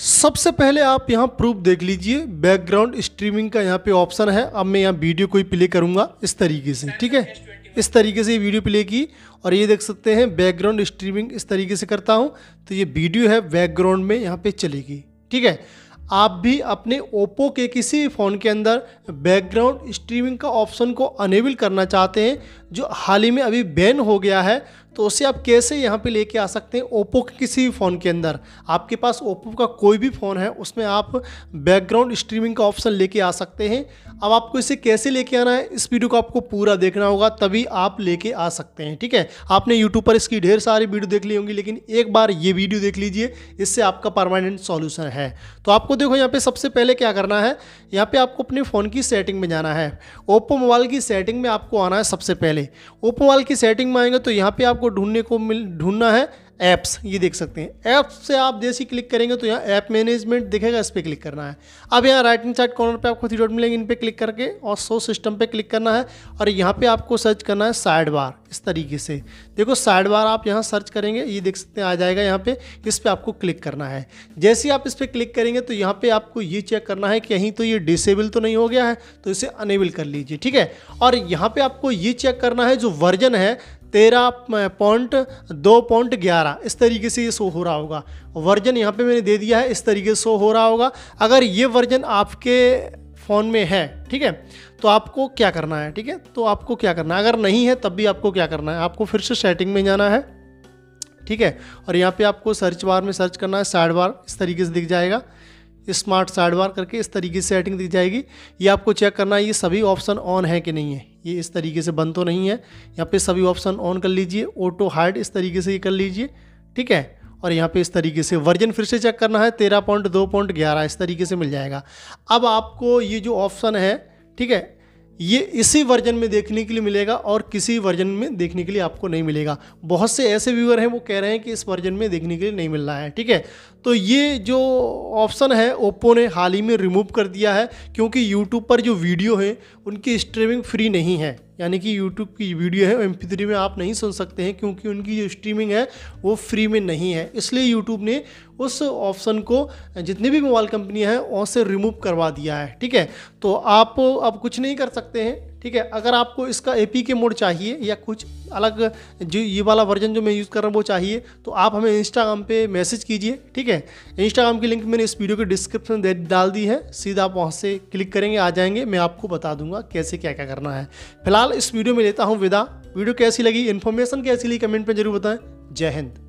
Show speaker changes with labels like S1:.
S1: सबसे पहले आप यहाँ प्रूफ देख लीजिए बैकग्राउंड स्ट्रीमिंग का यहाँ पे ऑप्शन है अब मैं यहाँ वीडियो कोई प्ले करूँगा इस तरीके से ठीक है इस तरीके से ये वीडियो प्ले की और ये देख सकते हैं बैकग्राउंड स्ट्रीमिंग इस तरीके से करता हूँ तो ये वीडियो है बैकग्राउंड में यहाँ पे चलेगी ठीक है आप भी अपने ओप्पो के किसी भी फ़ोन के अंदर बैकग्राउंड स्ट्रीमिंग का ऑप्शन को अनेबल करना चाहते हैं जो हाल ही में अभी बैन हो गया है तो उसे आप कैसे यहाँ पे लेके आ सकते हैं ओप्पो के किसी भी फ़ोन के अंदर आपके पास ओप्पो का कोई भी फ़ोन है उसमें आप बैकग्राउंड स्ट्रीमिंग का ऑप्शन लेके आ सकते हैं अब आपको इसे कैसे लेके आना है इस वीडियो को आपको पूरा देखना होगा तभी आप लेके आ सकते हैं ठीक है आपने यूट्यूब पर इसकी ढेर सारी वीडियो देख ली होंगी लेकिन एक बार ये वीडियो देख लीजिए इससे आपका परमानेंट सॉल्यूशन है तो आपको देखो यहाँ पर सबसे पहले क्या करना है यहाँ पर आपको अपने फ़ोन की सेटिंग में जाना है ओप्पो मोबाइल की सेटिंग में आपको आना है सबसे पहले पहले ओप्पो वाल की सेटिंग में आएंगे तो यहाँ पे आपको ढूंढने को मिल ढूंढना है ऐप्स ये देख सकते हैं ऐप्स से आप जैसे क्लिक करेंगे तो यहाँ ऐप मैनेजमेंट दिखेगा इस पर क्लिक करना है अब यहाँ राइट एंड साइड कॉर्नर पे आपको थ्री डॉट मिलेंगे इन पर क्लिक करके और सो सिस्टम पे क्लिक करना है और यहाँ पे आपको सर्च करना है साइड बार इस तरीके से देखो साइड बार आप यहाँ सर्च करेंगे ये देख सकते हैं आ जाएगा यहाँ पे इस पर आपको क्लिक करना है जैसे आप इस पर क्लिक करेंगे तो यहाँ पर आपको ये चेक करना है कि यहीं तो ये डिसेबल तो नहीं हो गया है तो इसे अनेबल कर लीजिए ठीक है और यहाँ पर आपको ये चेक करना है जो वर्जन है तेरह पॉइंट दो पॉइंट ग्यारह इस तरीके से ये शो हो रहा होगा वर्जन यहाँ पे मैंने दे दिया है इस तरीके से शो हो रहा होगा अगर ये वर्जन आपके फ़ोन में है ठीक है तो आपको क्या करना है ठीक है तो आपको क्या करना है अगर नहीं है तब भी आपको क्या करना है आपको फिर से सेटिंग में जाना है ठीक है और यहाँ पे आपको सर्च बार में सर्च करना है साइड बार इस तरीके से दिख जाएगा स्मार्ट साइड बार करके इस तरीके से सेटिंग दिख जाएगी ये आपको चेक करना है ये सभी ऑप्शन ऑन है कि नहीं है ये इस तरीके से बंद तो नहीं है यहाँ पे सभी ऑप्शन ऑन कर लीजिए ऑटो हार्ड इस तरीके से ये कर लीजिए ठीक है और यहाँ पे इस तरीके से वर्जन फिर से चेक करना है तेरह पॉइंट दो पॉइंट ग्यारह इस तरीके से मिल जाएगा अब आपको ये जो ऑप्शन है ठीक है ये इसी वर्जन में देखने के लिए मिलेगा और किसी वर्जन में देखने के लिए आपको नहीं मिलेगा बहुत से ऐसे व्यूअर हैं वो कह रहे हैं कि इस वर्जन में देखने के लिए नहीं मिल रहा है ठीक है तो ये जो ऑप्शन है ओप्पो ने हाल ही में रिमूव कर दिया है क्योंकि यूट्यूब पर जो वीडियो हैं उनकी स्ट्रीमिंग फ्री नहीं है यानी कि यूट्यूब की वीडियो है एम पी में आप नहीं सुन सकते हैं क्योंकि उनकी जो स्ट्रीमिंग है वो फ्री में नहीं है इसलिए यूट्यूब ने उस ऑप्शन को जितनी भी मोबाइल कंपनियाँ हैं उनसे रिमूव करवा दिया है ठीक है तो आप अब कुछ नहीं कर सकते हैं ठीक है अगर आपको इसका ए के मोड चाहिए या कुछ अलग जो ये वाला वर्जन जो मैं यूज़ कर रहा हूँ वो चाहिए तो आप हमें इंस्टाग्राम पे मैसेज कीजिए ठीक है इंस्टाग्राम की लिंक मैंने इस वीडियो के डिस्क्रिप्शन दे डाल दी है सीधा आप वहाँ से क्लिक करेंगे आ जाएंगे मैं आपको बता दूंगा कैसे क्या क्या करना है फिलहाल इस वीडियो में लेता हूँ विदा वीडियो कैसी लगी इन्फॉर्मेशन कैसी लगी कमेंट में जरूर बताएं जय हिंद